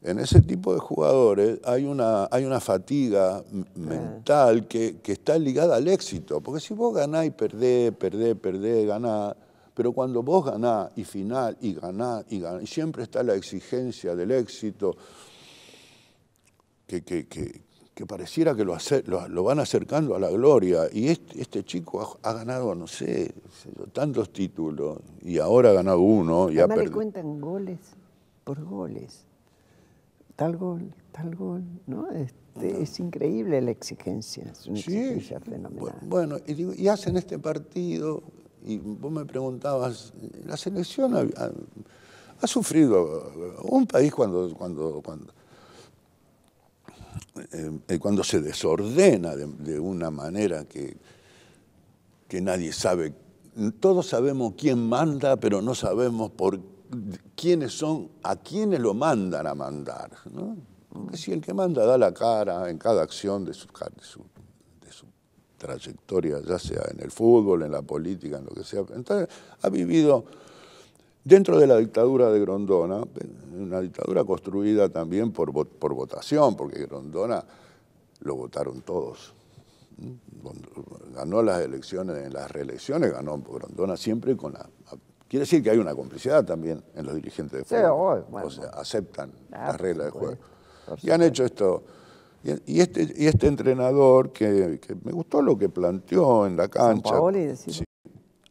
en ese tipo de jugadores hay una, hay una fatiga mental que, está ligada al éxito, porque si vos ganás y perdés, perdés, perdés, ganás, pero cuando vos ganás y final y ganás y ganás, siempre está la exigencia del éxito, que, que, que, que pareciera que lo, hace, lo, van acercando a la gloria. Y este, este chico ha, ganado, no sé, tantos títulos, y ahora ha ganado uno. Y Además le cuentan goles por goles. Tal gol, tal gol, ¿no? Este, es increíble la exigencia, es una exigencia fenomenal. Bueno, y, y, hacen este partido, y vos me preguntabas, la selección ha, sufrido, un país cuando, cuando, cuando eh, eh, cuando se desordena de, una manera que, que, nadie sabe. Todos sabemos quién manda, pero no sabemos por quiénes son, a quiénes lo mandan a mandar. si el que manda da la cara en cada acción de su, de su trayectoria, ya sea en el fútbol, en la política, en lo que sea, entonces ha vivido Dentro de la dictadura de Grondona, una dictadura construida también por, por votación, porque Grondona lo votaron todos. Ganó las elecciones, en las reelecciones ganó Grondona siempre con la... Quiere decir que hay una complicidad también en los dirigentes de fútbol, Sí, o sea, aceptan ah, las reglas del juego. Y han hecho esto. Y este, y este entrenador, que, me gustó lo que planteó en la cancha,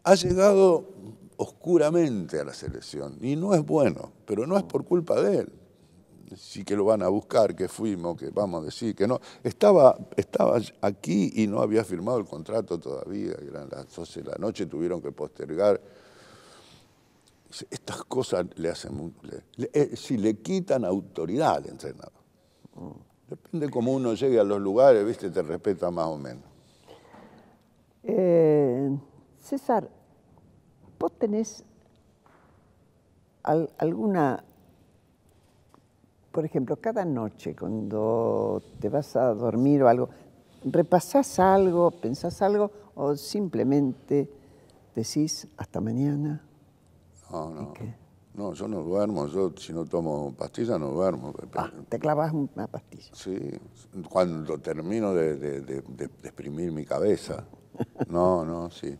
ha llegado oscuramente a la selección. Y no es bueno, pero no es por culpa de él. Sí que lo van a buscar, que fuimos, que vamos a decir, que no. Estaba, estaba aquí y no había firmado el contrato todavía, eran las 12 de la noche, tuvieron que postergar. Estas cosas le hacen... Eh, si le quitan autoridad al entrenador. Depende como uno llegue a los lugares, ¿viste? Te respeta más o menos. Eh, César, ¿Vos tenés alguna, por ejemplo, cada noche cuando te vas a dormir o algo, repasás algo, pensás algo o simplemente decís hasta mañana? No, no. No, yo no duermo, yo si no tomo pastillas no duermo. Ah, te clavas una pastilla. Sí, cuando termino de exprimir mi cabeza. No, no, sí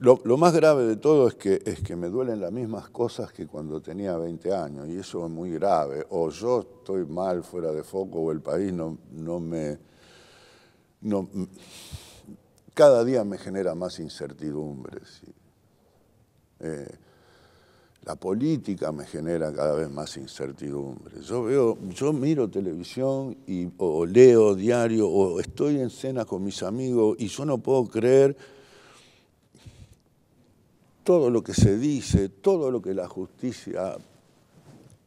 lo, más grave de todo es que, es que me duelen las mismas cosas que cuando tenía 20 años, y eso es muy grave. O yo estoy mal, fuera de foco, o el país no, no me... No, cada día me genera más incertidumbre. Eh, la política me genera cada vez más incertidumbre. Yo veo, yo miro televisión y, o leo diario o estoy en cenas con mis amigos y yo no puedo creer todo lo que se dice, todo lo que la justicia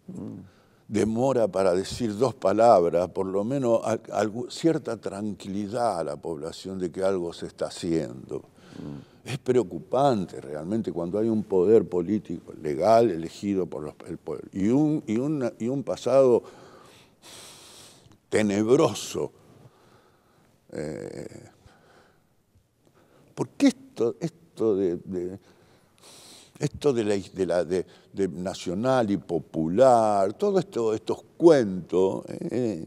mm, demora para decir dos palabras, por lo menos cierta tranquilidad a la población de que algo se está haciendo. Mm. Es preocupante realmente cuando hay un poder político legal elegido por el pueblo y un, pasado tenebroso. Eh, ¿Por qué esto, esto de esto de, la, de, nacional y popular, todos esto, estos cuentos, eh,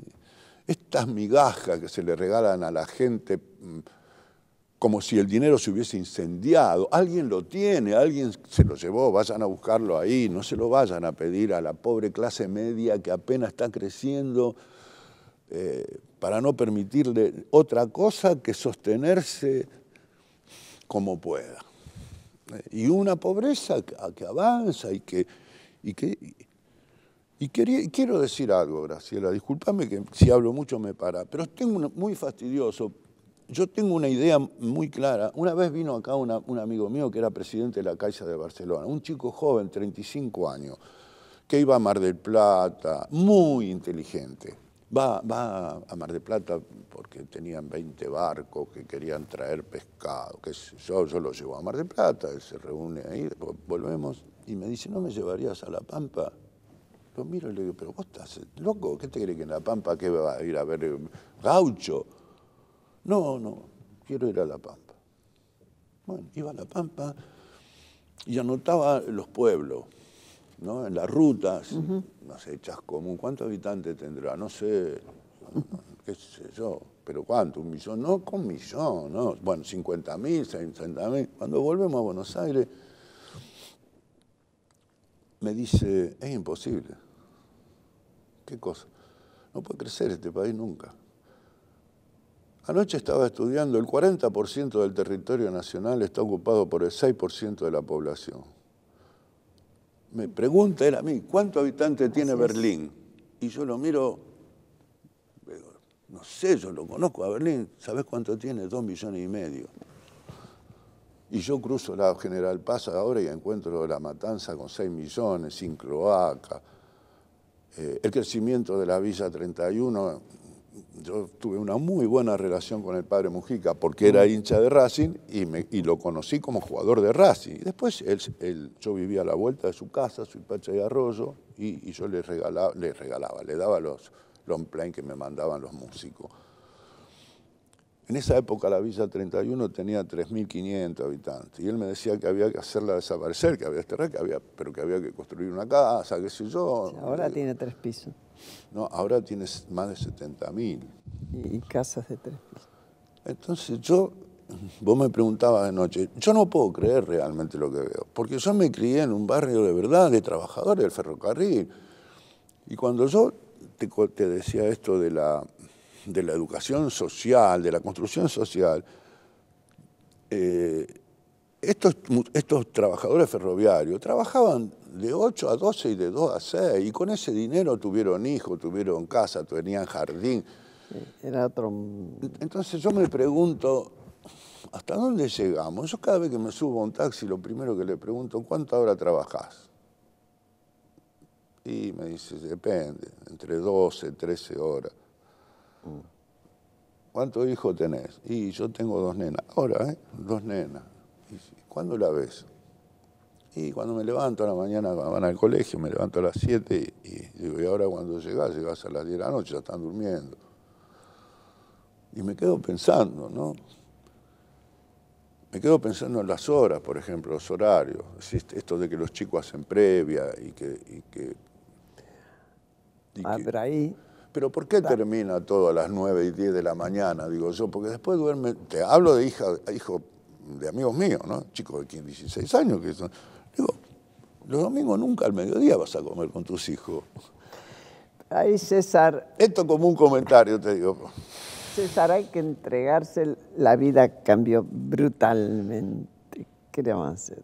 estas migajas que se le regalan a la gente mm, como si el dinero se hubiese incendiado. Alguien lo tiene, alguien se lo llevó, vayan a buscarlo ahí, no se lo vayan a pedir a la pobre clase media que apenas está creciendo eh, para no permitirle otra cosa que sostenerse como pueda y una pobreza que, avanza y que... Y que y quiero decir algo, Graciela, discúlpame que si hablo mucho me para, pero tengo muy fastidioso. Yo tengo una idea muy clara. Una vez vino acá un amigo mío que era presidente de la Caixa de Barcelona, un chico joven, 35 años, que iba a Mar del Plata, muy inteligente, Va, va a Mar de Plata porque tenían 20 barcos que querían traer pescado, que yo, lo llevo a Mar de Plata, se reúne ahí, volvemos, y me dice, ¿no me llevarías a La Pampa? Lo miro y le digo, pero vos estás loco, ¿qué te crees que en La Pampa qué va a ir a ver eh, gaucho? No, no, quiero ir a La Pampa. Bueno, iba a La Pampa y anotaba los pueblos en las rutas, hechas no sé, Chascomún, ¿cuántos habitantes tendrá? No sé, qué sé yo, pero ¿cuánto? ¿Un millón? No, con millón, no. Bueno, 50 mil, Cuando volvemos a Buenos Aires, me dice, es imposible. ¿Qué cosa? No puede crecer este país nunca. Anoche estaba estudiando, el 40% del territorio nacional está ocupado por el 6% de la población me pregunta él a mí, ¿cuánto habitante tiene Berlín? Y yo lo miro, no sé, yo lo conozco a Berlín, ¿sabes cuánto tiene? Dos millones y medio. Y yo cruzo la General Paz ahora y encuentro la matanza con seis millones, sin cloaca. Eh, el crecimiento de la Villa 31 yo tuve una muy buena relación con el padre Mujica porque era mm. hincha de Racing y, me, y lo conocí como jugador de Racing. Y después él, yo vivía a la vuelta de su casa, su pacha de arroyo, y, yo le regalaba, le regalaba, le daba los long planes que me mandaban los músicos. En esa época la Villa 31 tenía 3.500 habitantes y él me decía que había que hacerla desaparecer, que había que había, pero que había que construir una casa, qué sé yo. Ahora tiene tres pisos. No, ahora tienes más de 70.000. Y casas de tres. Entonces yo, vos me preguntabas noche, yo no puedo creer realmente lo que veo, porque yo me crié en un barrio de verdad, de trabajadores del ferrocarril. Y cuando yo te, decía esto de la, de la educación social, de la construcción social, eh, estos, trabajadores ferroviarios trabajaban de 8 a 12 y de 2 a 6, y con ese dinero tuvieron hijos, tuvieron casa, tenían jardín. Era Entonces yo me pregunto, ¿hasta dónde llegamos? Yo cada vez que me subo a un taxi, lo primero que le pregunto, ¿cuánta hora trabajás? Y me dice, depende, entre 12, 13 horas. Mm. ¿Cuántos hijos tenés? Y yo tengo dos nenas. Ahora, ¿eh? Dos nenas. ¿Cuándo la ves? Y cuando me levanto a la mañana, van al colegio, me levanto a las 7 y, digo, y ahora cuando llegas llegas a las 10 de la noche, ya están durmiendo. Y me quedo pensando, ¿no? Me quedo pensando en las horas, por ejemplo, los horarios, esto de que los chicos hacen previa y que... Ah, ahí. Pero ¿por qué ah. termina todo a las 9 y 10 de la mañana? Digo yo, porque después duerme, te hablo de hija, hijo de amigos míos, ¿no? chicos de 16 años, que son, digo, los domingos nunca al mediodía vas a comer con tus hijos. Ay, César. Esto como un comentario, te digo. César, hay que entregarse, la vida cambió brutalmente. ¿Qué le vamos a hacer?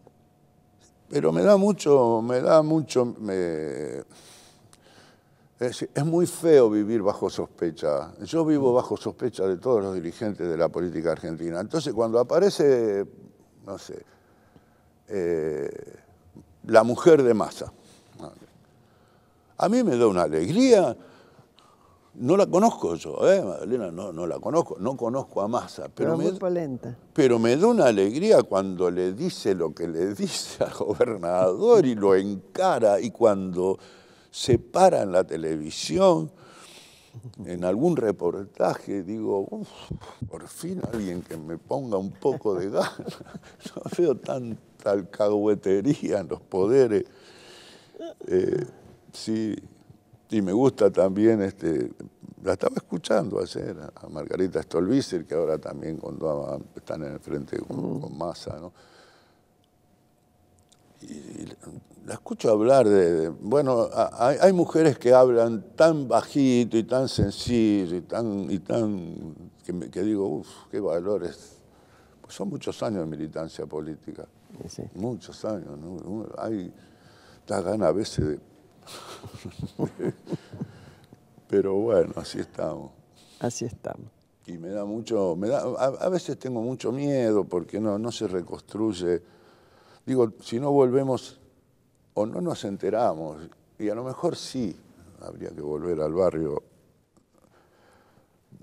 Pero me da mucho, me da mucho... Me es, muy feo vivir bajo sospecha. Yo vivo bajo sospecha de todos los dirigentes de la política argentina. Entonces, cuando aparece, no sé, eh, la mujer de Massa, a mí me da una alegría. No la conozco yo, ¿eh, Madalena? No, la conozco, no conozco a Massa. Pero, pero me da una alegría cuando le dice lo que le dice al gobernador y lo encara y cuando se para la televisión, en algún reportaje, digo, por fin alguien que me ponga un poco de gana. No veo tanta alcahuetería en los poderes. Eh, sí, y me gusta también, este, la estaba escuchando ayer a Margarita Stolbizer, que ahora también cuando están en el frente con, masa mm. Massa, ¿no? la escucho hablar de, bueno, hay, mujeres que hablan tan bajito y tan sencillo y tan, y tan que, digo, uff, qué valores. Pues son muchos años de militancia política, muchos años. ¿no? Hay da ganas a veces de... Pero bueno, así estamos. Así estamos. Y me da mucho, me da, a, veces tengo mucho miedo porque no, no se reconstruye. Digo, si no volvemos o no nos enteramos, y a lo mejor sí, habría que volver al barrio,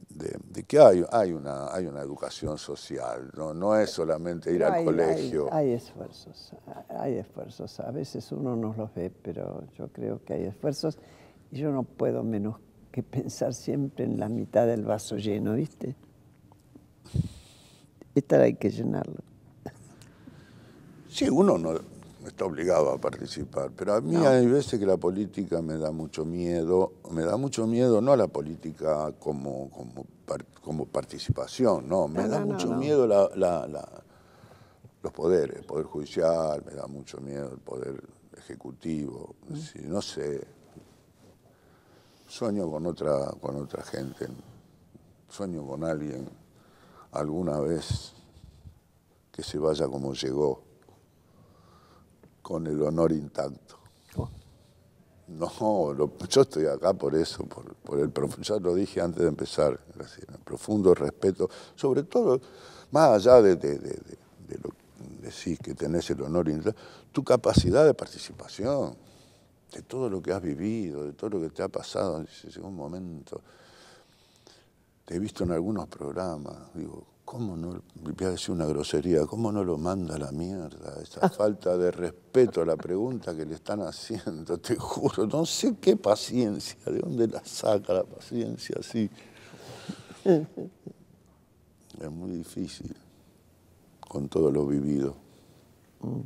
de, que hay, hay, una, hay una educación social, no, no es solamente ir al colegio. Hay, esfuerzos, hay esfuerzos, a veces uno no los ve, pero yo creo que hay esfuerzos y yo no puedo menos que pensar siempre en la mitad del vaso lleno, ¿viste? Esta hay que llenarlo. Sí, uno no, está obligado a participar. Pero a mí hay veces que la política me da mucho miedo, me da mucho miedo no a la política como, como, participación, no, me da mucho miedo los poderes, el Poder Judicial, me da mucho miedo el Poder Ejecutivo, mm. no sé, sueño con otra, con otra gente, sueño con alguien alguna vez que se vaya como llegó con el honor intacto. Oh. No, yo estoy acá por eso, por, por el ya lo dije antes de empezar, profundo respeto, sobre todo, más allá de, lo que decís que tenés el honor, tu capacidad de participación, de todo lo que has vivido, de todo lo que te ha pasado, en un momento, te he visto en algunos programas, digo, ¿Cómo no? Voy a decir una grosería, ¿cómo no lo manda la mierda? Esa falta de respeto a la pregunta que le están haciendo, te juro, no sé qué paciencia, ¿de dónde la saca la paciencia así? Es muy difícil con todo lo vivido. Mm.